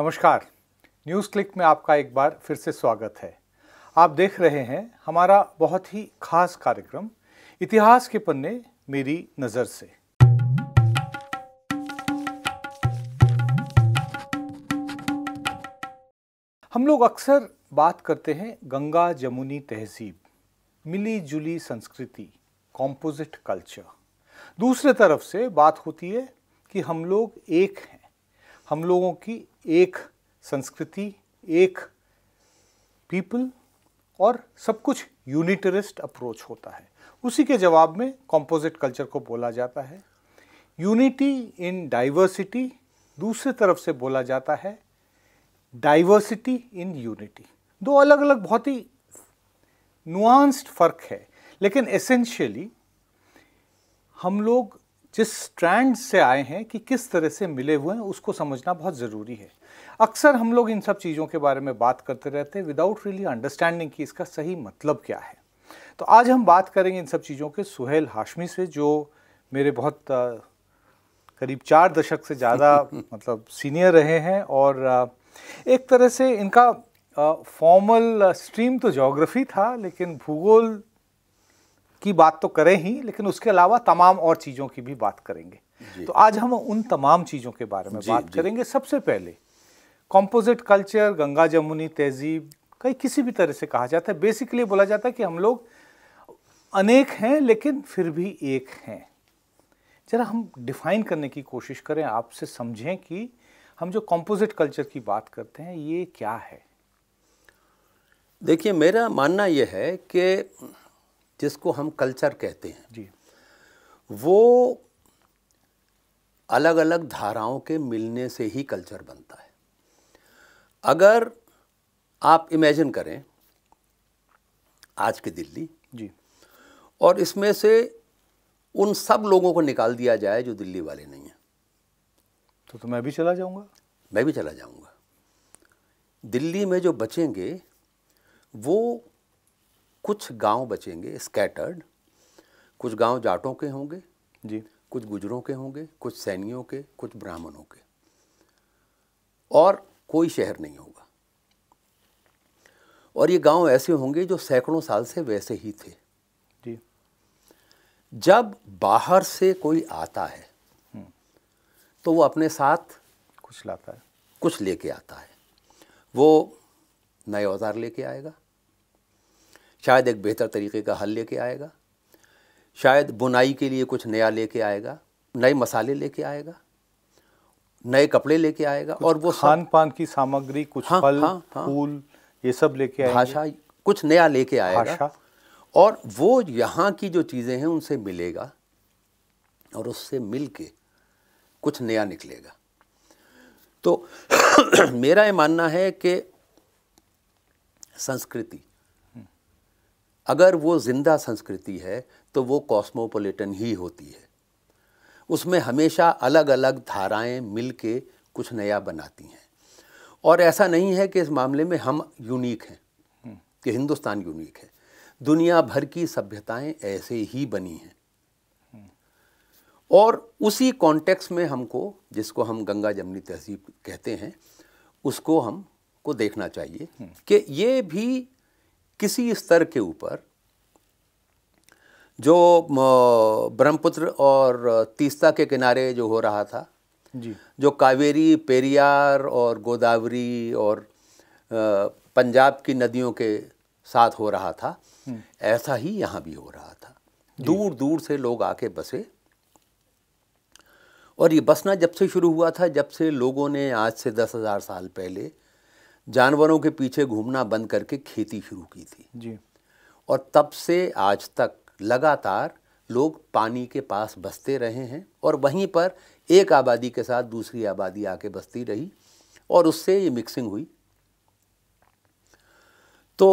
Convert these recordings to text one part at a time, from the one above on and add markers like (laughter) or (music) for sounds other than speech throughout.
नमस्कार news click में आपका एक बार फिर से स्वागत है आप देख रहे हैं हमारा बहुत ही खास कार्यक्रम इतिहास के पन्ने मेरी नज़र से हम लोग अक्सर बात करते हैं गंगा जमुनी तहजीब मिली जुली संस्कृति कॉम्पोजिट कल्चर दूसरे तरफ से बात होती है कि हम लोग एक हैं हम लोगों की एक संस्कृति एक पीपल और सब कुछ यूनिटरिस्ट अप्रोच होता है उसी के जवाब में कॉम्पोजिट कल्चर को बोला जाता है यूनिटी इन डाइवर्सिटी दूसरी तरफ से बोला जाता है डाइवर्सिटी इन यूनिटी दो अलग अलग बहुत ही नुआंस्ड फ़र्क है लेकिन एसेंशियली हम लोग जिस स्ट्रैंड से आए हैं कि किस तरह से मिले हुए हैं उसको समझना बहुत ज़रूरी है अक्सर हम लोग इन सब चीज़ों के बारे में बात करते रहते हैं विदाउट रियली अंडरस्टैंडिंग कि इसका सही मतलब क्या है तो आज हम बात करेंगे इन सब चीज़ों के सुहेल हाशमी से जो मेरे बहुत करीब चार दशक से ज़्यादा (laughs) मतलब सीनियर रहे हैं और एक तरह से इनका फॉर्मल स्ट्रीम तो जोग्राफी था लेकिन भूगोल की बात तो करें ही लेकिन उसके अलावा तमाम और चीज़ों की भी बात करेंगे तो आज हम उन तमाम चीज़ों के बारे में बात करेंगे सबसे पहले कॉम्पोजिट कल्चर गंगा जमुनी तहजीब कई किसी भी तरह से कहा जाता है बेसिकली बोला जाता है कि हम लोग अनेक हैं लेकिन फिर भी एक हैं जरा हम डिफाइन करने की कोशिश करें आपसे समझें कि हम जो कॉम्पोजिट कल्चर की बात करते हैं ये क्या है देखिए मेरा मानना यह है कि जिसको हम कल्चर कहते हैं जी वो अलग अलग धाराओं के मिलने से ही कल्चर बनता है अगर आप इमेजिन करें आज की दिल्ली जी और इसमें से उन सब लोगों को निकाल दिया जाए जो दिल्ली वाले नहीं हैं तो तो मैं भी चला जाऊंगा मैं भी चला जाऊंगा दिल्ली में जो बचेंगे वो कुछ गांव बचेंगे स्कैटर्ड कुछ गांव जाटों के होंगे जी कुछ गुजरों के होंगे कुछ सैनियों के कुछ ब्राह्मणों के और कोई शहर नहीं होगा और ये गांव ऐसे होंगे जो सैकड़ों साल से वैसे ही थे जी जब बाहर से कोई आता है हम्म। तो वो अपने साथ कुछ लाता है कुछ लेके आता है वो नए औजार लेके आएगा शायद एक बेहतर तरीके का हल लेके आएगा शायद बुनाई के लिए कुछ नया लेके आएगा नए मसाले लेके आएगा नए कपड़े लेके आएगा और वो खान पान की सामग्री कुछ हाँ, फल हाँ, हाँ, फूल ये सब लेके आएगा भाषा कुछ नया लेके आएगा और वो यहाँ की जो चीज़ें हैं उनसे मिलेगा और उससे मिल के कुछ नया निकलेगा तो (clears throat) मेरा ये मानना है कि संस्कृति अगर वो ज़िंदा संस्कृति है तो वो कॉस्मोपोलिटन ही होती है उसमें हमेशा अलग अलग धाराएं मिल के कुछ नया बनाती हैं और ऐसा नहीं है कि इस मामले में हम यूनिक हैं कि हिंदुस्तान यूनिक है दुनिया भर की सभ्यताएं ऐसे ही बनी हैं और उसी कॉन्टेक्स्ट में हमको जिसको हम गंगा जमनी तहजीब कहते हैं उसको हम को देखना चाहिए कि ये भी किसी स्तर के ऊपर जो ब्रह्मपुत्र और तीस्ता के किनारे जो हो रहा था जी जो कावेरी पेरियार और गोदावरी और पंजाब की नदियों के साथ हो रहा था हम्म। ऐसा ही यहाँ भी हो रहा था दूर दूर से लोग आके बसे और ये बसना जब से शुरू हुआ था जब से लोगों ने आज से दस हज़ार साल पहले जानवरों के पीछे घूमना बंद करके खेती शुरू की थी जी और तब से आज तक लगातार लोग पानी के पास बसते रहे हैं और वहीं पर एक आबादी के साथ दूसरी आबादी आके बसती रही और उससे ये मिक्सिंग हुई तो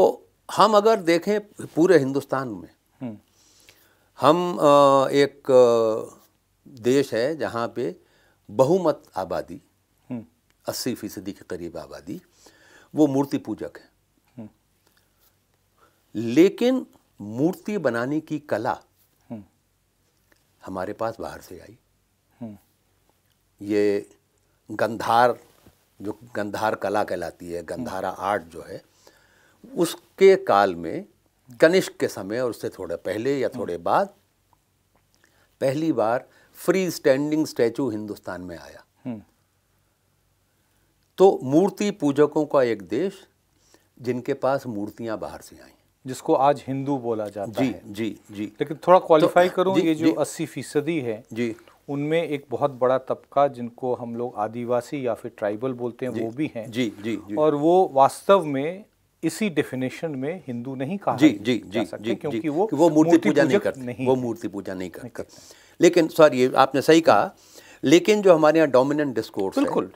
हम अगर देखें पूरे हिंदुस्तान में हम्म। हम एक देश है जहाँ पे बहुमत आबादी हम्म। अस्सी फीसदी के करीब आबादी वो मूर्ति पूजक है हम्म। लेकिन मूर्ति बनाने की कला हम्म। हमारे पास बाहर से आई हम्म। ये गंधार जो गंधार कला कहलाती है गंधारा आर्ट जो है उसके काल में कनिष्क के समय और उससे थोड़ा पहले या थोड़े बाद पहली बार फ्री स्टैंडिंग स्टैचू हिंदुस्तान में आया तो मूर्ति पूजकों का एक देश जिनके पास मूर्तियां बाहर से आई जिसको आज हिंदू बोला जाता जी, है जी जी लेकिन थोड़ा क्वालिफाई तो, करूँ ये जो अस्सी फीसदी है जी उनमें एक बहुत बड़ा तबका जिनको हम लोग आदिवासी या फिर ट्राइबल बोलते हैं वो भी हैं जी जी, और वो वास्तव में इसी डेफिनेशन में हिंदू नहीं कहा जी जी जी जी क्योंकि वो वो मूर्ति पूजा नहीं करते वो मूर्ति पूजा नहीं करते लेकिन सॉरी आपने सही कहा लेकिन जो हमारे यहाँ डोमिनेंट डिस्कोर्स बिल्कुल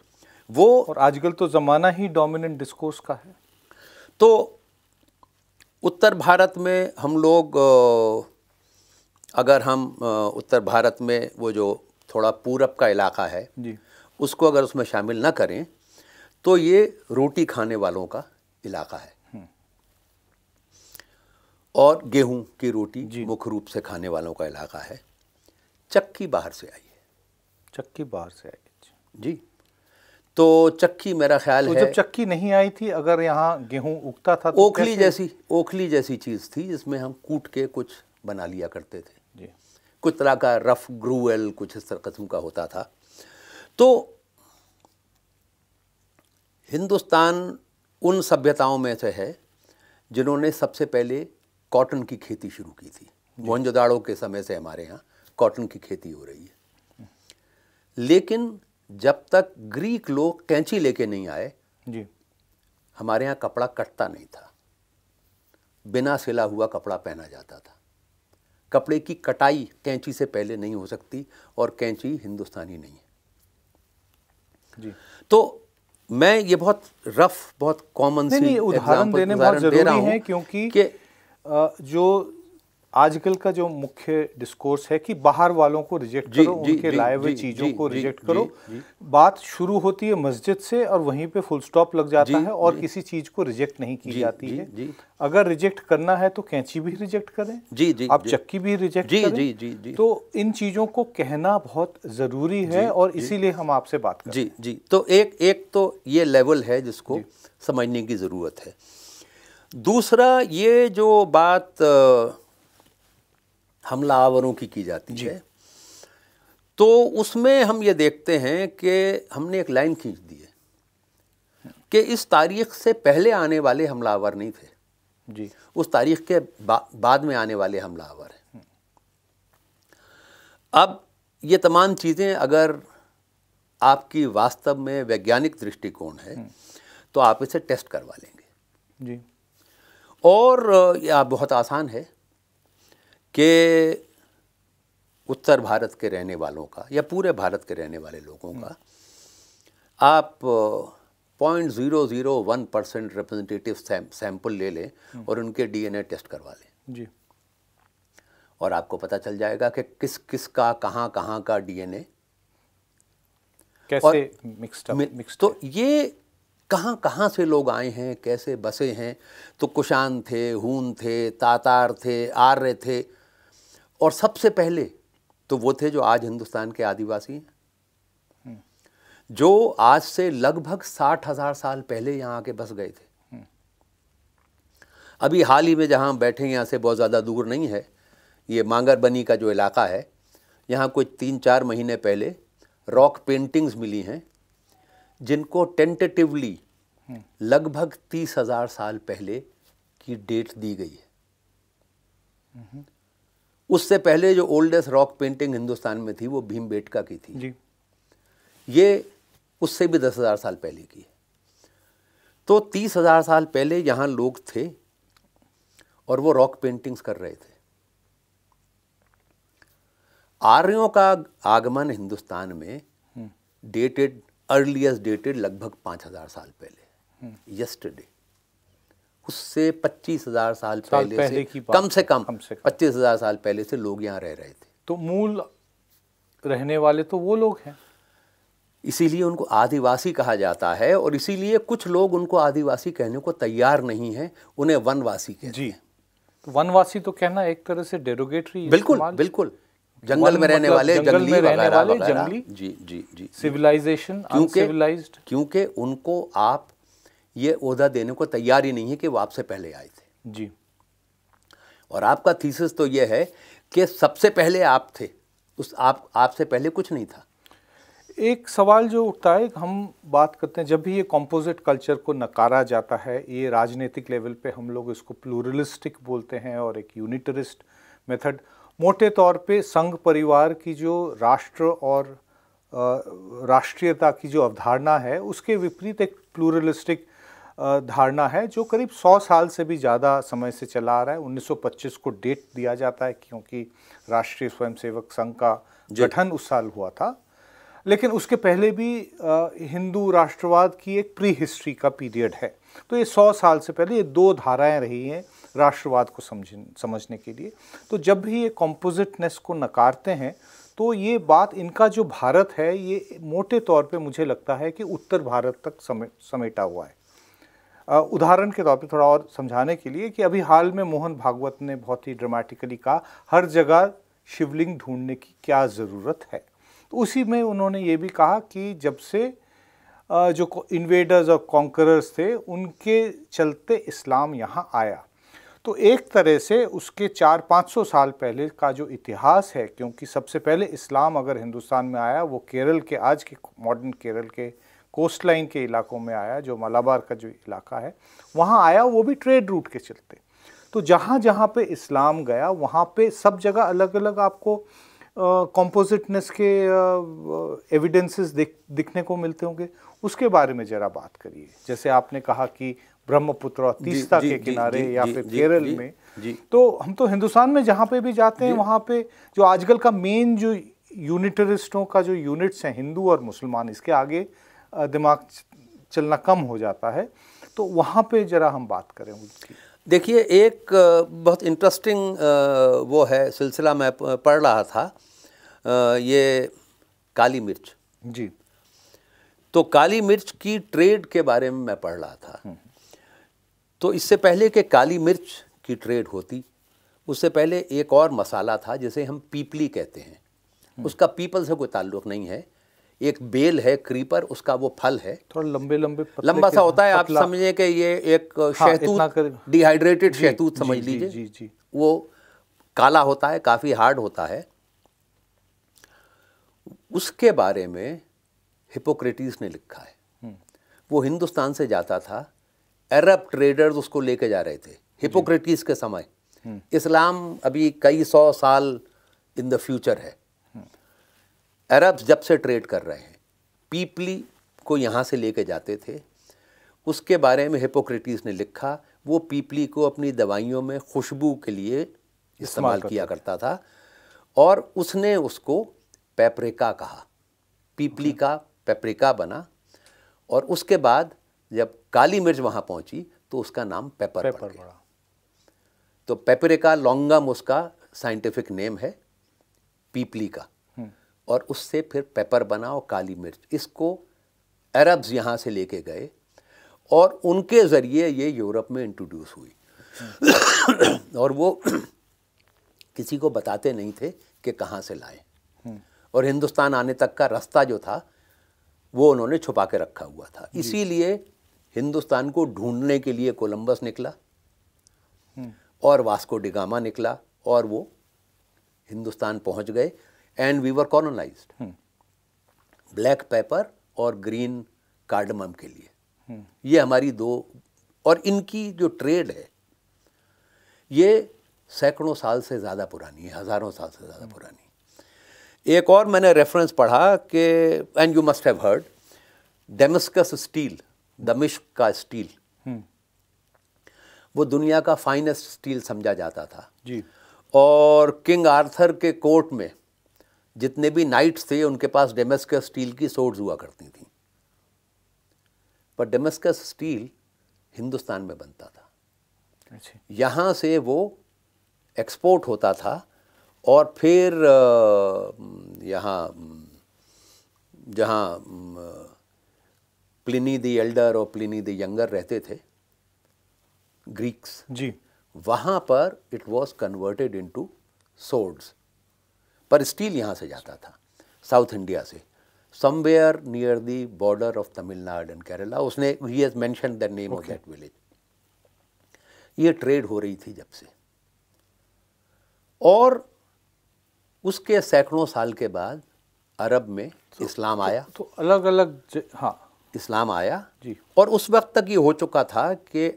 वो और आजकल तो ज़माना ही डोमिनेंट डिस्कोर्स का है तो उत्तर भारत में हम लोग अगर हम उत्तर भारत में वो जो थोड़ा पूरब का इलाका है जी उसको अगर उसमें शामिल ना करें तो ये रोटी खाने वालों का इलाका है हम्म। और गेहूं की रोटी मुख्य रूप से खाने वालों का इलाका है चक्की बाहर से आई है चक्की बाहर से आई है जी तो चक्की मेरा ख्याल तो है जब चक्की नहीं आई थी अगर यहाँ गेहूं उगता था तो ओखली जैसी ओखली जैसी चीज़ थी जिसमें हम कूट के कुछ बना लिया करते थे जी कुछ तरह का रफ ग्रूएल कुछ इस तरह कस्म का होता था तो हिंदुस्तान उन सभ्यताओं में से है जिन्होंने सबसे पहले कॉटन की खेती शुरू की थी मोहनजोदाड़ो के समय से हमारे यहाँ कॉटन की खेती हो रही है लेकिन जब तक ग्रीक लोग कैंची लेके नहीं आए जी हमारे यहाँ कपड़ा कटता नहीं था बिना सिला हुआ कपड़ा पहना जाता था कपड़े की कटाई कैंची से पहले नहीं हो सकती और कैंची हिंदुस्तानी नहीं है जी तो मैं ये बहुत रफ बहुत कॉमन सी उदाहरण देने बहुत दे रहा है क्योंकि के, जो आजकल का जो मुख्य डिस्कोर्स है कि बाहर वालों को रिजेक्ट करो जी, उनके लाए हुए चीज़ों को रिजेक्ट करो बात शुरू होती है मस्जिद से और वहीं पे फुल स्टॉप लग जाता है और किसी चीज़ को रिजेक्ट नहीं की जाती है अगर रिजेक्ट करना है तो कैंची भी रिजेक्ट करें जी जी आप चक्की भी रिजेक्ट करें जी जी जी तो इन चीज़ों को कहना बहुत ज़रूरी है और इसीलिए हम आपसे बात जी जी तो एक एक तो ये लेवल है जिसको समझने की ज़रूरत है दूसरा ये जो बात हमलावरों की की जाती है तो उसमें हम ये देखते हैं कि हमने एक लाइन खींच दी है कि इस तारीख से पहले आने वाले हमलावर नहीं थे जी उस तारीख के बा, बाद में आने वाले हमलावर हैं अब ये तमाम चीज़ें अगर आपकी वास्तव में वैज्ञानिक दृष्टिकोण है हम्म। तो आप इसे टेस्ट करवा लेंगे जी और यह बहुत आसान है कि उत्तर भारत के रहने वालों का या पूरे भारत के रहने वाले लोगों का आप point zero zero one percent representative sample ले लें हम्म। और उनके डीएनए टेस्ट करवा लें जी और आपको पता चल जाएगा कि किस किस का कहाँ कहाँ का डीएनए कैसे मिक्स्ड मिक्स तो ये कहाँ कहाँ से लोग आए हैं कैसे बसे हैं तो कुशान थे हून थे तातार थे आर्य थे और सबसे पहले तो वो थे जो आज हिंदुस्तान के आदिवासी हैं जो आज से लगभग साठ हजार साल पहले यहाँ आके बस गए थे अभी हाल ही में जहाँ बैठे यहाँ से बहुत ज़्यादा दूर नहीं है ये मांगरबनी का जो इलाका है यहाँ कुछ तीन चार महीने पहले रॉक पेंटिंग्स मिली हैं जिनको टेंटेटिवली लगभग तीस हजार साल पहले की डेट दी गई है उससे पहले जो ओल्डेस्ट रॉक पेंटिंग हिंदुस्तान में थी वो भीम बेटका की थी जी ये उससे भी दस हज़ार साल पहले की है तो तीस हज़ार साल पहले यहाँ लोग थे और वो रॉक पेंटिंग्स कर रहे थे आर्यों का आगमन हिंदुस्तान में डेटेड अर्लीस्ट डेटेड लगभग पाँच हज़ार साल पहले यस्टरडे हम्म। उससे पच्चीस हजार साल पहले, पहले से की कम से कम, कम से कम पच्चीस हजार साल पहले से लोग यहाँ रह रहे थे तो मूल रहने वाले तो वो लोग हैं इसीलिए उनको आदिवासी कहा जाता है और इसीलिए कुछ लोग उनको आदिवासी कहने को तैयार नहीं है उन्हें वनवासी कहते जी तो वनवासी तो कहना एक तरह से डेरोगेटरी बिल्कुल बिल्कुल जंगल में रहने मतलब वाले जंगली जंगली जी जी जी सिविलाइजेशन क्योंकि क्योंकि उनको आप ये उहदा देने को तैयार ही नहीं है कि वो आपसे पहले आए थे जी और आपका थीसिस तो ये है कि सबसे पहले आप थे उस आप आपसे पहले कुछ नहीं था एक सवाल जो उठता है हम बात करते हैं जब भी ये कॉम्पोजिट कल्चर को नकारा जाता है ये राजनीतिक लेवल पे हम लोग इसको प्लूरलिस्टिक बोलते हैं और एक यूनिटरिस्ट मेथड मोटे तौर पे संघ परिवार की जो राष्ट्र और राष्ट्रीयता की जो अवधारणा है उसके विपरीत एक प्लूरलिस्टिक धारणा है जो करीब 100 साल से भी ज़्यादा समय से चला आ रहा है 1925 को डेट दिया जाता है क्योंकि राष्ट्रीय स्वयंसेवक संघ का गठन उस साल हुआ था लेकिन उसके पहले भी हिंदू राष्ट्रवाद की एक प्री हिस्ट्री का पीरियड है तो ये 100 साल से पहले ये दो धाराएं रही हैं राष्ट्रवाद को समझ समझने के लिए तो जब भी ये कॉम्पोजिटनेस को नकारते हैं तो ये बात इनका जो भारत है ये मोटे तौर पे मुझे लगता है कि उत्तर भारत तक समे समेटा हुआ है उदाहरण के तौर पे थोड़ा और समझाने के लिए कि अभी हाल में मोहन भागवत ने बहुत ही ड्रामेटिकली कहा हर जगह शिवलिंग ढूंढने की क्या ज़रूरत है तो उसी में उन्होंने ये भी कहा कि जब से जो इन्वेडर्स और कॉन्करर्स थे उनके चलते इस्लाम यहाँ आया तो एक तरह से उसके चार पाँच सौ साल पहले का जो इतिहास है क्योंकि सबसे पहले इस्लाम अगर हिंदुस्तान में आया वो केरल के आज के मॉडर्न केरल के कोस्ट लाइन के इलाकों में आया जो मलाबार का जो इलाका है वहाँ आया वो भी ट्रेड रूट के चलते तो जहाँ जहाँ पे इस्लाम गया वहाँ पे सब जगह अलग अलग आपको कॉम्पोजिटनेस के एविडेंसेस दिख दिखने को मिलते होंगे उसके बारे में ज़रा बात करिए जैसे आपने कहा कि ब्रह्मपुत्र और तीस्ता के किनारे या फिर केरल में तो हम तो हिंदुस्तान में जहाँ पे भी जाते हैं वहाँ पे जो आजकल का मेन जो यूनिटरिस्टों का जो यूनिट्स हैं हिंदू और मुसलमान इसके आगे दिमाग चलना कम हो जाता है तो वहाँ पे ज़रा हम बात करें उसकी देखिए एक बहुत इंटरेस्टिंग वो है सिलसिला मैं पढ़ रहा था ये काली मिर्च जी तो काली मिर्च की ट्रेड के बारे में मैं पढ़ रहा था हम्म। तो इससे पहले कि काली मिर्च की ट्रेड होती उससे पहले एक और मसाला था जिसे हम पीपली कहते हैं हम्म। उसका पीपल से कोई ताल्लुक नहीं है एक बेल है क्रीपर उसका वो फल है थोड़ा लंबे लंबे लंबा सा होता है आप समझिए कि ये एक हाँ, शहतूत डिहाइड्रेटेड शहतूत समझ लीजिए जी जी वो काला होता है काफ़ी हार्ड होता है उसके बारे में हिपोक्रेटिस ने लिखा है हम्म। वो हिंदुस्तान से जाता था अरब ट्रेडर्स उसको लेके जा रहे थे हिपोक्रेटिस के समय हम्म। इस्लाम अभी कई सौ साल इन द फ्यूचर है अरब्स जब से ट्रेड कर रहे हैं पीपली को यहाँ से लेके जाते थे उसके बारे में हिपोक्रेटिस ने लिखा वो पीपली को अपनी दवाइयों में खुशबू के लिए इस्तेमाल किया करता था और उसने उसको पेपरिका कहा पीपली अच्छा। का पेपरिका बना और उसके बाद जब काली मिर्च वहाँ पहुँची तो उसका नाम पेपर पेपर तो पेपरिका लॉन्गम उसका साइंटिफिक नेम है पीपली का और उससे फिर पेपर बना और काली मिर्च इसको अरब्स यहाँ से लेके गए और उनके ज़रिए ये यूरोप में इंट्रोड्यूस हुई और वो किसी को बताते नहीं थे कि कहाँ से लाए हम्म। और हिंदुस्तान आने तक का रास्ता जो था वो उन्होंने छुपा के रखा हुआ था इसीलिए हिंदुस्तान को ढूंढने के लिए कोलंबस निकला हम्म। और वास्को डिगामा निकला और वो हिंदुस्तान पहुंच गए and we were colonize black pepper और ग्रीन कार्डमम के लिए hmm. ये हमारी दो और इनकी जो ट्रेड है ये सैकड़ों साल से ज़्यादा पुरानी है हज़ारों साल से ज़्यादा hmm. पुरानी एक और मैंने रेफरेंस पढ़ा कि and you must have heard Damascus steel दमिश्क का स्टील hmm. वो दुनिया का फाइनेस्ट स्टील समझा जाता था जी और किंग आर्थर के कोर्ट में जितने भी नाइट्स थे उनके पास डेमेस्कस स्टील की सोड्स हुआ करती थी पर डेमेस्कस स्टील हिंदुस्तान में बनता था अच्छा। यहाँ से वो एक्सपोर्ट होता था और फिर यहाँ जहाँ प्लिनी दी एल्डर और प्लिनी दी यंगर रहते थे ग्रीक्स जी वहाँ पर it was converted into swords पर स्टील यहाँ से जाता था साउथ इंडिया से somewhere near the border of Tamil Nadu and Kerala उसने ही has mentioned the name of that village ये ट्रेड हो रही थी जब से और उसके सैकड़ों साल के बाद अरब में तो, इस्लाम तो- आया तो, तो अलग अलग हाँ इस्लाम आया जी और उस वक्त तक ये हो चुका था कि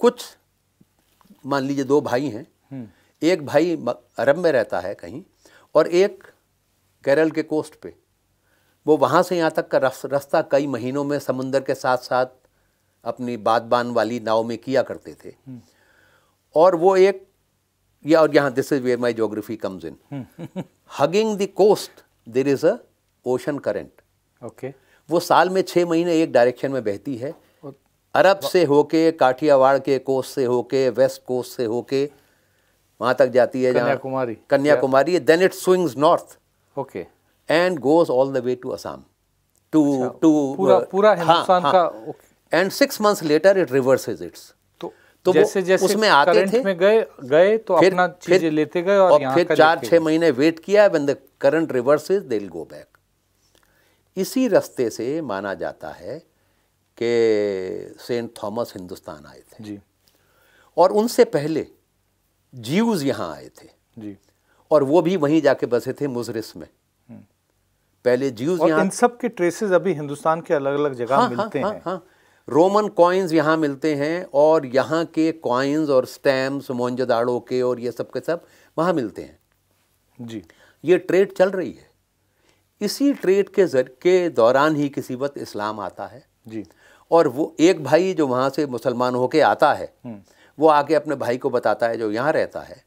कुछ मान लीजिए दो भाई हैं हम्म। एक भाई अरब में रहता है कहीं और एक केरल के कोस्ट पे वो वहाँ से यहाँ तक का रास्ता कई महीनों में समुंदर के साथ साथ अपनी बादबान वाली नाव में किया करते थे हम्म। और वो एक या और यहाँ this is where my geography comes in hugging the coast there is a ocean current okay वो साल में छः महीने एक डायरेक्शन में बहती है अरब से होके काठियावाड़ के कोस्ट से होके वेस्ट कोस्ट से होके वहाँ तक जाती है Kanyakumari Kanyakumari then it swings north okay and goes all the way to Assam to to पूरा uh, पूरा हाँ, हिंदुस्तान हाँ। का and six months later it reverses its तो, तो जैसे जैसे उसमें आते थे में गए गए तो फिर, अपना चीजें लेते गए और, और फिर चार छह महीने वेट किया when the current reverses they go back इसी रास्ते से माना जाता है कि सेंट थॉमस हिंदुस्तान आए थे जी और उनसे पहले जीवज यहाँ आए थे जी और वो भी वहीं जाके बसे थे मुजरिस में हम्म। पहले जीव यहाँ इन सब के ट्रेसेस अभी हिंदुस्तान के अलग अलग जगह हाँ, मिलते हाँ, हाँ हैं हाँ, हाँ। रोमन कॉइन्स यहाँ मिलते हैं और यहाँ के कॉइन्स और स्टैम्प्स मोहनजोदाड़ो के और ये सब के सब वहाँ मिलते हैं जी ये ट्रेड चल रही है इसी ट्रेड के जर के दौरान ही किसी वक्त इस्लाम आता है जी और वो एक भाई जो वहाँ से मुसलमान होके आता है हम्म। वो आके अपने भाई को बताता है जो यहाँ रहता है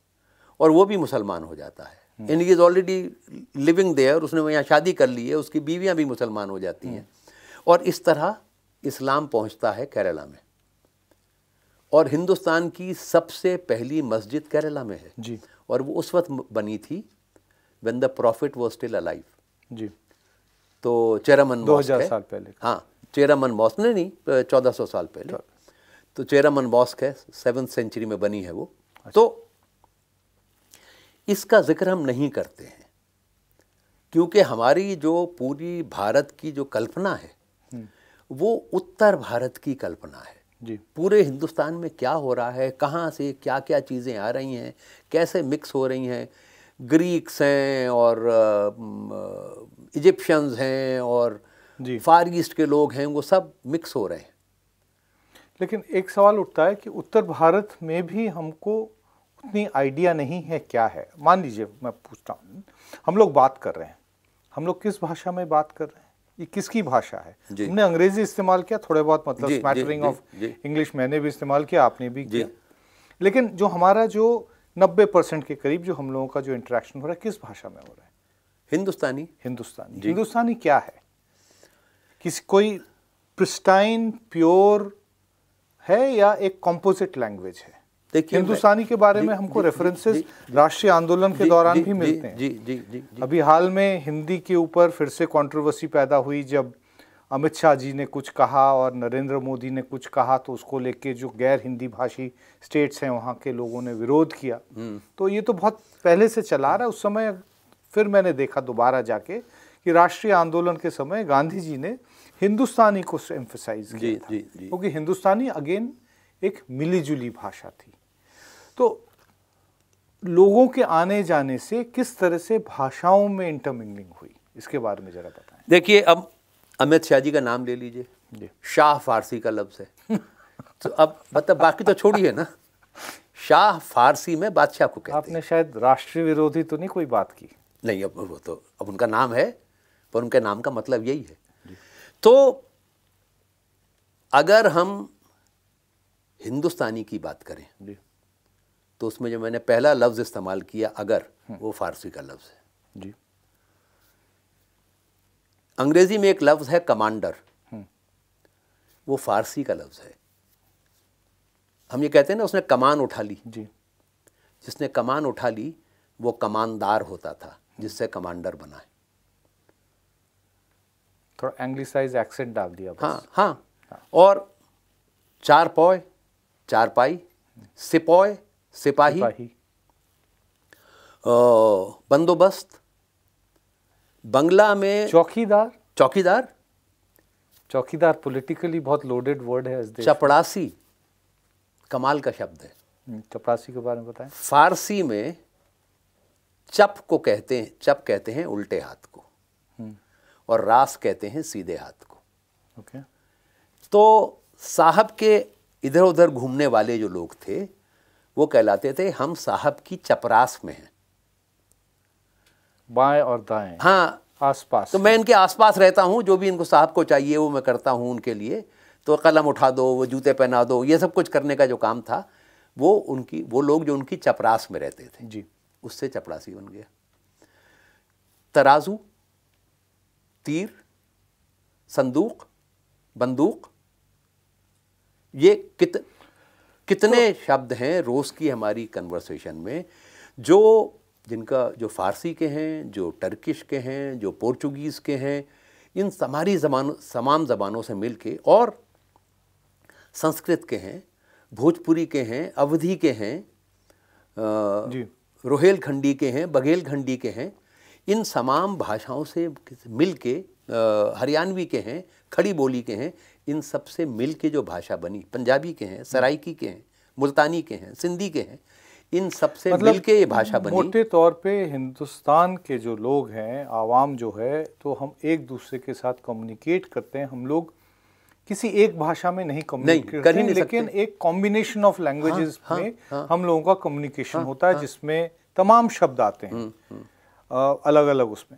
और वो भी मुसलमान हो जाता है इन he is already living there उसने वो यहाँ शादी कर ली है उसकी बीवियाँ भी मुसलमान हो जाती हैं हम्म। और इस तरह इस्लाम पहुँचता है केरला में और हिंदुस्तान की सबसे पहली मस्जिद केरला में है जी और वो उस वक्त बनी थी when the prophet was still alive जी तो चेरामन दो हजार साल पहले हाँ चेरामन ने नहीं चौदह सौ साल पहले तो चेरामन बॉस्क है सेवन सेंचुरी में बनी है वो अच्छा। तो इसका जिक्र हम नहीं करते हैं क्योंकि हमारी जो पूरी भारत की जो कल्पना है हम्म। वो उत्तर भारत की कल्पना है जी पूरे हिंदुस्तान में क्या हो रहा है कहाँ से क्या क्या चीज़ें आ रही हैं कैसे मिक्स हो रही हैं ग्रीक्स हैं और इजिप्शियंस हैं और फार ईस्ट के लोग हैं वो सब मिक्स हो रहे हैं लेकिन एक सवाल उठता है कि उत्तर भारत में भी हमको उतनी आइडिया नहीं है क्या है मान लीजिए मैं पूछता हूँ हम लोग बात कर रहे हैं हम लोग किस भाषा में बात कर रहे हैं ये किसकी भाषा है हमने अंग्रेजी इस्तेमाल किया थोड़े बहुत मतलब स्मैटरिंग ऑफ इंग्लिश मैंने भी इस्तेमाल किया आपने भी किया लेकिन जो हमारा जो नब्बे परसेंट के करीब जो हम लोगों का जो इंटरेक्शन हो रहा है किस भाषा में हो रहा है हिंदुस्तानी हिंदुस्तानी हिंदुस्तानी क्या है किसी कोई प्रिस्टाइन प्योर है या एक कॉम्पोजिट लैंग्वेज है देखिए हिंदुस्तानी के बारे में हमको रेफरेंसेस राष्ट्रीय आंदोलन के दौरान भी मिलते हैं जी जी जी अभी हाल में हिंदी के ऊपर फिर से कंट्रोवर्सी पैदा हुई जब अमित शाह जी ने कुछ कहा और नरेंद्र मोदी ने कुछ कहा तो उसको लेके जो गैर हिंदी भाषी स्टेट्स हैं वहाँ के लोगों ने विरोध किया हम्म। तो ये तो बहुत पहले से चला रहा है उस समय फिर मैंने देखा दोबारा जाके कि राष्ट्रीय आंदोलन के समय गांधी जी ने हिंदुस्तानी को एम्फोसाइज किया था क्योंकि हिंदुस्तानी अगेन एक मिलीजुली भाषा थी तो लोगों के आने जाने से किस तरह से भाषाओं में इंटरमिंगलिंग हुई इसके बारे में जरा बताएं देखिए अब अमित शाह जी का नाम ले लीजिए शाह फारसी का लफ्ज़ है (laughs) तो अब मतलब बाकी तो छोड़िए ना शाह फारसी में बादशाह को कहते आपने शायद राष्ट्रीय विरोधी तो नहीं कोई बात की नहीं अब वो तो अब उनका नाम है पर उनके नाम का मतलब यही है तो अगर हम हिंदुस्तानी की बात करें तो उसमें जो मैंने पहला लफ्ज़ इस्तेमाल किया अगर हम्म। वो फारसी का लफ्ज़ है जी अंग्रेज़ी में एक लफ्ज़ है कमांडर हम्म। वो फारसी का लफ्ज़ है हम ये कहते हैं ना उसने कमान उठा ली जी जिसने कमान उठा ली वो कमानदार होता था हम्म। जिससे कमांडर बना है थोड़ा एंग्लिसाइज एक्सेंट डाल दिया बस हाँ हाँ, हाँ। और चार पॉय चार पाई सिपॉय सिपाही, सिपाही। बंदोबस्त बंगला में चौकीदार चौकीदार चौकीदार पॉलिटिकली बहुत लोडेड वर्ड है चपड़ासी कमाल का शब्द है हम्म, चपड़ासी के बारे में बताएं फारसी में चप को कहते हैं चप कहते हैं उल्टे हाथ को हम्म। और रास कहते हैं सीधे हाथ को ओके okay. तो साहब के इधर उधर घूमने वाले जो लोग थे वो कहलाते थे हम साहब की चपरास में हैं बाएं और दाएं हाँ आसपास तो मैं इनके आसपास रहता हूँ जो भी इनको साहब को चाहिए वो मैं करता हूँ उनके लिए तो कलम उठा दो वो जूते पहना दो ये सब कुछ करने का जो काम था वो उनकी वो लोग जो उनकी चपरास में रहते थे जी उससे चपरासी बन गया तराजू तीर संदूक बंदूक ये कित कितने तो, शब्द हैं रोज़ की हमारी कन्वर्सेशन में जो जिनका जो फारसी के हैं जो टर्किश के हैं जो पोर्चुगीज़ के हैं इन हमारी जबान तमाम ज़बानों से मिल के और संस्कृत के हैं भोजपुरी के हैं अवधि के हैं रोहेलखंडी के हैं बघेलखंडी के हैं इन तमाम भाषाओं से मिल के हरियाणवी के हैं खड़ी बोली के हैं इन सब से मिल के जो भाषा बनी पंजाबी के हैं सराइकी के हैं मुल्तानी के हैं सिंधी के हैं इन सबसे मतलब मिल के ये भाषा बनी मोटे तौर पे हिंदुस्तान के जो लोग हैं आवाम जो है तो हम एक दूसरे के साथ कम्युनिकेट करते हैं हम लोग किसी एक भाषा में नहीं कम्युनिकेट करते लेकिन एक कॉम्बिनेशन ऑफ लैंग्वेजेस में हाँ। हम लोगों का कम्युनिकेशन हाँ, होता है हाँ। जिसमें तमाम शब्द आते हैं हम्म, हम्म। अलग अलग उसमें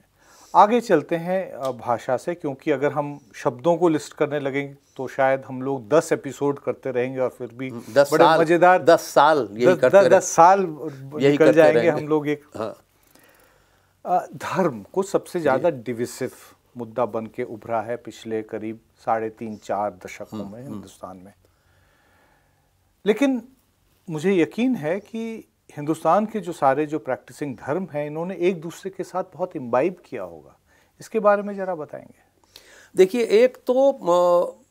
आगे चलते हैं भाषा से क्योंकि अगर हम शब्दों को लिस्ट करने लगेंगे तो शायद हम लोग दस एपिसोड करते रहेंगे और फिर भी दस बड़े मज़ेदार दस साल यही दस, करते दस, दस साल यही निकल जाएंगे हम लोग एक हाँ। धर्म को सबसे ज़्यादा डिविसिव मुद्दा बन के उभरा है पिछले करीब साढ़े तीन चार दशकों हम्म, में हम्म। हिंदुस्तान में लेकिन मुझे यकीन है कि हिंदुस्तान के जो सारे जो प्रैक्टिसिंग धर्म हैं इन्होंने एक दूसरे के साथ बहुत इम्बाइब किया होगा इसके बारे में ज़रा बताएंगे देखिए एक तो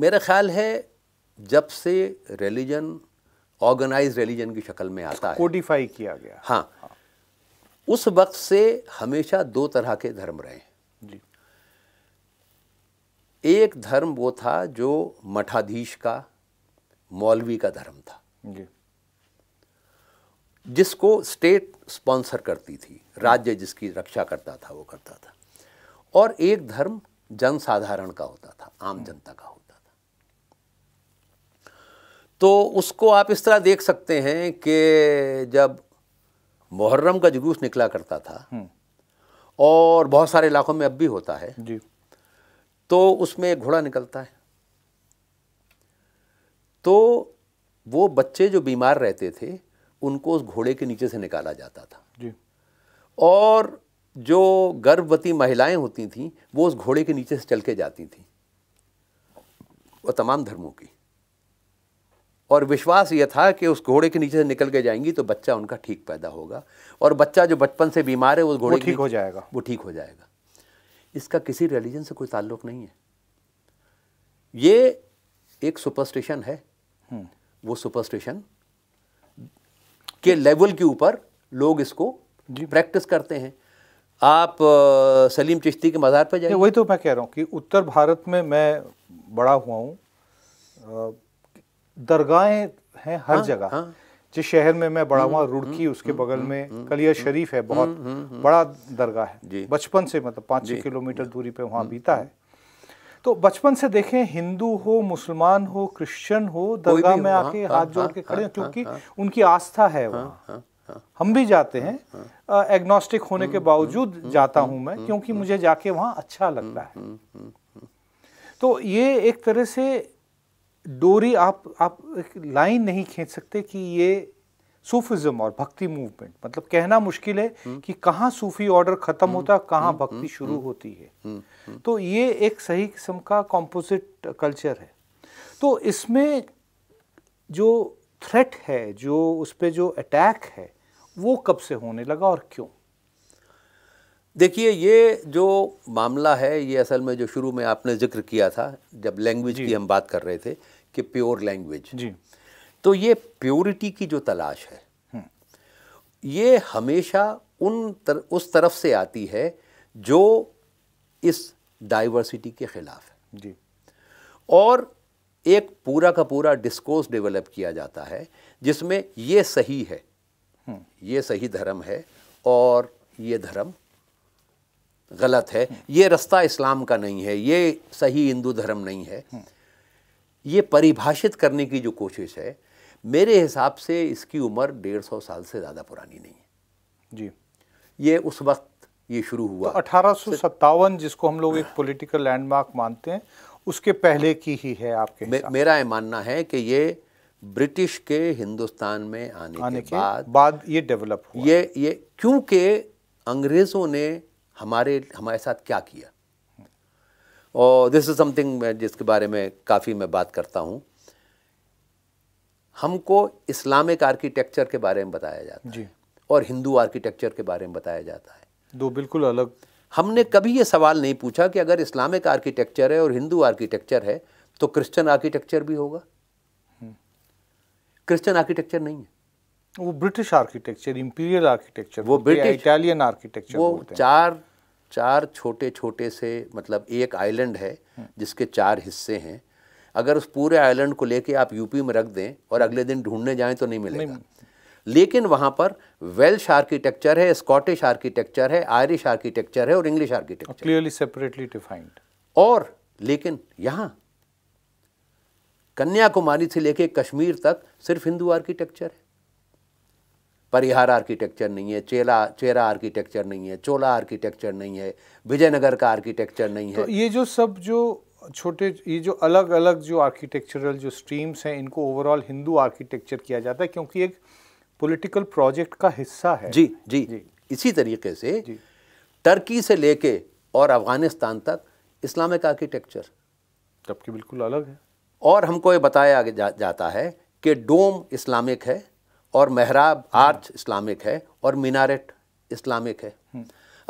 मेरा ख्याल है जब से रिलीजन ऑर्गेनाइज रिलीजन की शक्ल में आता है कोडिफाई किया गया हाँ, हाँ उस वक्त से हमेशा दो तरह के धर्म रहे जी एक धर्म वो था जो मठाधीश का मौलवी का धर्म था जी जिसको स्टेट स्पॉन्सर करती थी राज्य जिसकी रक्षा करता था वो करता था और एक धर्म जनसाधारण का होता था आम हम्म। जनता का होता था तो उसको आप इस तरह देख सकते हैं कि जब मुहर्रम का जुलूस निकला करता था हम्म। और बहुत सारे इलाकों में अब भी होता है जी। तो उसमें एक घोड़ा निकलता है तो वो बच्चे जो बीमार रहते थे उनको उस घोड़े के नीचे से निकाला जाता था जी और जो गर्भवती महिलाएं होती थीं वो उस घोड़े के नीचे से चल के जाती थीं वो तमाम धर्मों की और विश्वास ये था कि उस घोड़े के नीचे से निकल के जाएंगी तो बच्चा उनका ठीक पैदा होगा और बच्चा जो बचपन से बीमार है उस घोड़े ठीक हो जाएगा वो ठीक हो जाएगा इसका किसी रिलीजन से कोई ताल्लुक नहीं है ये एक सुपरस्टिशन है हम्म। वो सुपरस्टिशन के लेवल के ऊपर लोग इसको प्रैक्टिस करते हैं आप सलीम चिश्ती के मज़ार पर जाइए वही तो मैं कह रहा हूँ कि उत्तर भारत में मैं बड़ा हुआ हूँ दरगाहें हैं हर हाँ, जगह हाँ। जिस शहर में मैं बड़ा हम्म, हुआ रुड़की हम्म, उसके हम्म, बगल में कलिया शरीफ है बहुत बड़ा दरगाह है बचपन से मतलब पाँच छः किलोमीटर दूरी पे वहाँ बीता है तो बचपन से देखें हिंदू हो मुसलमान हो क्रिश्चियन हो दरगाह में हाँ, आके हाथ हाँ, जोड़ के हाँ, खड़े क्योंकि उनकी आस्था है वो हम भी जाते हैं एग्नोस्टिक होने के हम्म, बावजूद हम्म, हम्म, जाता हूं मैं क्योंकि मुझे जाके वहां अच्छा लगता है तो ये एक तरह से डोरी आप आप लाइन नहीं खींच सकते कि ये सूफिज्म और भक्ति मूवमेंट मतलब कहना मुश्किल है कि कहाँ सूफी ऑर्डर ख़त्म हम्म, होता कहाँ हम्म, भक्ति हम्म, शुरू होती है तो ये एक सही किस्म का कॉम्पोजिट कल्चर है तो इसमें जो थ्रेट है जो उस पर जो अटैक है वो कब से होने लगा और क्यों देखिए ये जो मामला है ये असल में जो शुरू में आपने जिक्र किया था जब लैंग्वेज की हम बात कर रहे थे कि प्योर लैंग्वेज जी तो ये प्योरिटी की जो तलाश है हम्म, ये हमेशा उन तर, उस तरफ से आती है जो इस डाइवर्सिटी के ख़िलाफ़ है जी और एक पूरा का पूरा डिस्कोर्स डेवलप किया जाता है जिसमें ये सही है हम्म। ये सही धर्म है और ये धर्म गलत है ये रास्ता इस्लाम का नहीं है ये सही हिंदू धर्म नहीं है हम्म। ये परिभाषित करने की जो कोशिश है मेरे हिसाब से इसकी उम्र डेढ़ सौ साल से ज़्यादा पुरानी नहीं है जी ये उस वक्त ये शुरू हुआ अठारह तो अठारह जिसको हम लोग एक पॉलिटिकल लैंडमार्क मानते हैं उसके पहले की ही है आपके मे, मेरा ये मानना है कि ये ब्रिटिश के हिंदुस्तान में आने, आने के, के बाद बाद ये डेवलप हुआ ये ये क्योंकि अंग्रेज़ों ने हमारे हमारे साथ क्या किया और दिस इज़ समथिंग जिसके बारे में काफ़ी मैं बात करता हूँ हमको इस्लामिक आर्किटेक्चर के बारे में बताया जाता जी। है और हिंदू आर्किटेक्चर के बारे में बताया जाता है दो बिल्कुल अलग हमने कभी ये सवाल नहीं पूछा कि अगर इस्लामिक आर्किटेक्चर है और हिंदू आर्किटेक्चर है तो क्रिश्चियन आर्किटेक्चर भी होगा हम्म। क्रिश्चियन आर्किटेक्चर नहीं है वो ब्रिटिश आर्किटेक्चर इंपीरियल आर्किटेक्चर वो ब्रिटिश इटालियन आर्किटेक्चर वो चार चार छोटे छोटे से मतलब एक आइलैंड है हम्म। जिसके चार हिस्से हैं अगर उस पूरे आइलैंड को लेके आप यूपी में रख दें और अगले दिन ढूंढने जाएं तो नहीं मिलेगा लेकिन वहाँ पर वेल्श आर्किटेक्चर है स्कॉटिश आर्किटेक्चर है आयरिश आर्किटेक्चर है और English architecture clearly separately defined और लेकिन यहाँ कन्याकुमारी से लेके कश्मीर तक सिर्फ हिंदू आर्किटेक्चर है परिहार आर्किटेक्चर नहीं है चेला चेरा आर्किटेक्चर नहीं है चोला आर्किटेक्चर नहीं है विजयनगर का आर्किटेक्चर नहीं है तो ये जो सब जो छोटे ये जो अलग अलग जो आर्किटेक्चरल जो स्ट्रीम्स हैं इनको ओवरऑल हिंदू आर्किटेक्चर किया जाता है क्योंकि एक पॉलिटिकल प्रोजेक्ट का हिस्सा है जी जी, जी। इसी तरीके से टर्की से लेके और अफ़गानिस्तान तक इस्लामिक आर्किटेक्चर जबकि बिल्कुल अलग है और हमको ये बताया जा, जाता है कि डोम इस्लामिक है और मेहराब आर्च इस्लामिक है और मीनारेट इस्लामिक है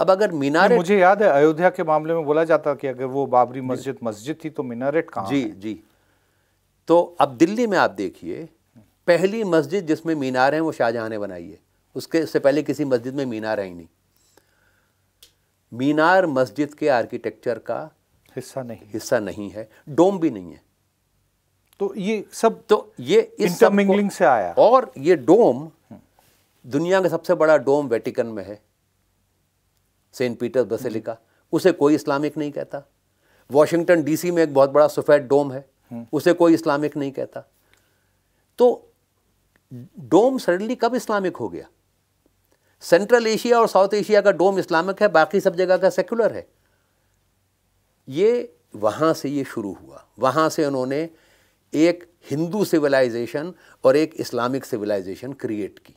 अब अगर मीनारेट मुझे याद है अयोध्या के मामले में बोला जाता कि अगर वो बाबरी मस्जिद मस्जिद थी तो मीनारेट कहाँ जी जी तो अब दिल्ली में आप देखिए पहली मस्जिद जिसमें मीनार हैं वो शाहजहाँ ने बनाई है उसके उससे पहले किसी मस्जिद में मीनार है ही नहीं मीनार मस्जिद के आर्किटेक्चर का हिस्सा नहीं हिस्सा नहीं है डोम भी नहीं है तो ये सब तो ये इस सब से आया और ये डोम दुनिया का सबसे बड़ा डोम वेटिकन में है सेंट पीटर्स बसेलिका हम्म। उसे कोई इस्लामिक नहीं कहता वॉशिंगटन डीसी में एक बहुत बड़ा सफ़ेद डोम है हम्म। उसे कोई इस्लामिक नहीं कहता तो डोम सडनली कब इस्लामिक हो गया सेंट्रल एशिया और साउथ एशिया का डोम इस्लामिक है बाकी सब जगह का सेक्युलर है ये वहाँ से ये शुरू हुआ वहाँ से उन्होंने एक हिंदू सिविलाइजेशन और एक इस्लामिक सिविलाइजेशन क्रिएट की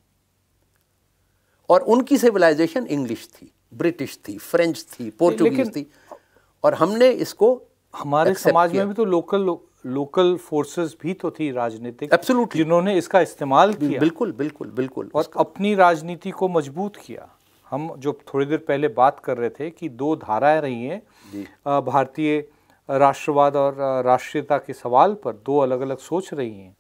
और उनकी सिविलाइजेशन इंग्लिश थी ब्रिटिश थी फ्रेंच थी पोर्टुगीज थी और हमने इसको हमारे समाज में भी तो लोकल लो, लोकल फोर्सेस भी तो थी राजनीतिक एब्सोल्युटली जिन्होंने इसका इस्तेमाल किया बिल्कुल बिल्कुल बिल्कुल और अपनी राजनीति को मजबूत किया हम जो थोड़ी देर पहले बात कर रहे थे कि दो धाराएं रही हैं भारतीय राष्ट्रवाद और राष्ट्रीयता के सवाल पर दो अलग अलग सोच रही हैं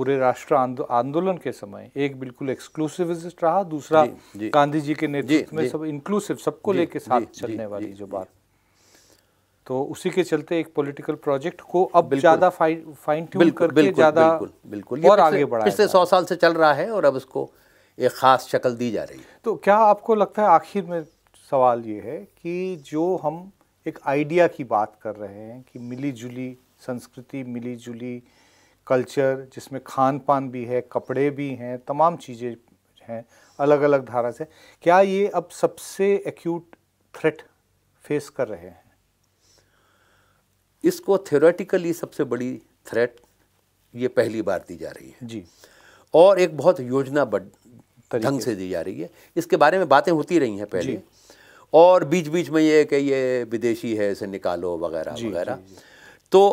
पूरे राष्ट्र आंदोलन के समय एक बिल्कुल एक्सक्लूसिविस्ट रहा दूसरा गांधी जी के नेतृत्व में सब इंक्लूसिव सबको लेके साथ चलने वाली जो बात तो उसी के चलते एक पॉलिटिकल प्रोजेक्ट को अब ज्यादा फाइन ट्यून करके ज्यादा बिल्कुल और आगे बढ़ा पिछले सौ साल से चल रहा है और अब उसको एक ख़ास शक्ल दी जा रही है तो क्या आपको लगता है आखिर में सवाल ये है कि जो हम एक आइडिया की बात कर रहे हैं कि मिली जुली संस्कृति मिली जुली कल्चर जिसमें खान पान भी है कपड़े भी हैं तमाम चीज़ें हैं अलग अलग धारा से क्या ये अब सबसे एक्यूट थ्रेट फेस कर रहे हैं इसको थ्योरेटिकली सबसे बड़ी थ्रेट ये पहली बार दी जा रही है जी और एक बहुत योजनाबद्ध ढंग से दी जा रही है इसके बारे में बातें होती रही हैं पहले और बीच बीच में ये कि ये विदेशी है इसे निकालो वगैरह वगैरह तो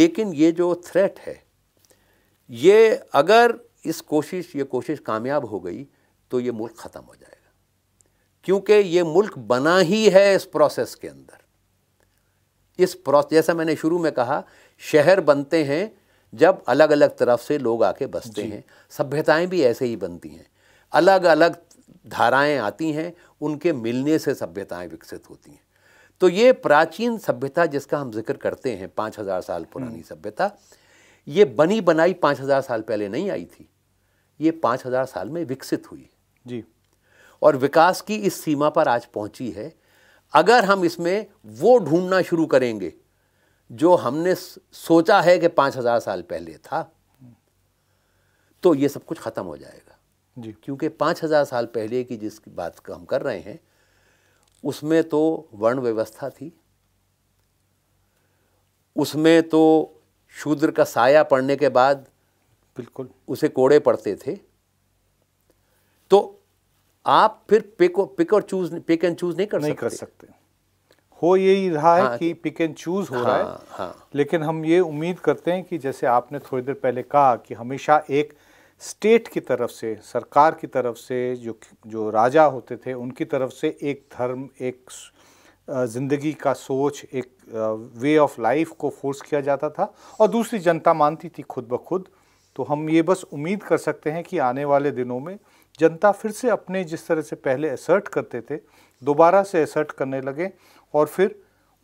लेकिन ये जो थ्रेट है ये अगर इस कोशिश ये कोशिश कामयाब हो गई तो ये मुल्क ख़त्म हो जाएगा क्योंकि ये मुल्क बना ही है इस प्रोसेस के अंदर इस प्रोसेस जैसा मैंने शुरू में कहा शहर बनते हैं जब अलग अलग तरफ से लोग आके बसते हैं सभ्यताएं भी ऐसे ही बनती हैं अलग अलग धाराएं आती हैं उनके मिलने से सभ्यताएं विकसित होती हैं तो ये प्राचीन सभ्यता जिसका हम जिक्र करते हैं पाँच हज़ार साल पुरानी हम्म। सभ्यता ये बनी बनाई पाँच हज़ार साल पहले नहीं आई थी ये पाँच हज़ार साल में विकसित हुई जी और विकास की इस सीमा पर आज पहुंची है अगर हम इसमें वो ढूंढना शुरू करेंगे जो हमने सोचा है कि पाँच हज़ार साल पहले था तो ये सब कुछ ख़त्म हो जाएगा जी क्योंकि पाँच हज़ार साल पहले की जिस बात का हम कर रहे हैं उसमें तो वर्ण व्यवस्था थी उसमें तो शूद्र का साया पड़ने के बाद बिल्कुल उसे कोड़े पड़ते थे तो आप फिर पिक पिक और चूज पिक एंड चूज नहीं कर नहीं सकते। कर सकते हो यही रहा है हाँ। कि पिक एंड चूज हो हाँ, रहा है हाँ, हाँ, लेकिन हम ये उम्मीद करते हैं कि जैसे आपने थोड़ी देर पहले कहा कि हमेशा एक स्टेट की तरफ से सरकार की तरफ से जो जो राजा होते थे उनकी तरफ से एक धर्म एक ज़िंदगी का सोच एक वे ऑफ लाइफ को फोर्स किया जाता था और दूसरी जनता मानती थी खुद ब खुद तो हम ये बस उम्मीद कर सकते हैं कि आने वाले दिनों में जनता फिर से अपने जिस तरह से पहले असर्ट करते थे दोबारा से असर्ट करने लगे और फिर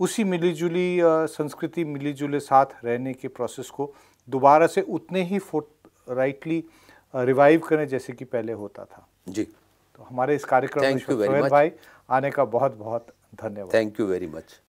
उसी मिलीजुली संस्कृति मिलीजुले साथ रहने के प्रोसेस को दोबारा से उतने ही फोर्थ राइटली रिवाइव करें जैसे कि पहले होता था जी तो हमारे इस कार्यक्रम में भाई आने का बहुत बहुत धन्यवाद थैंक यू वेरी मच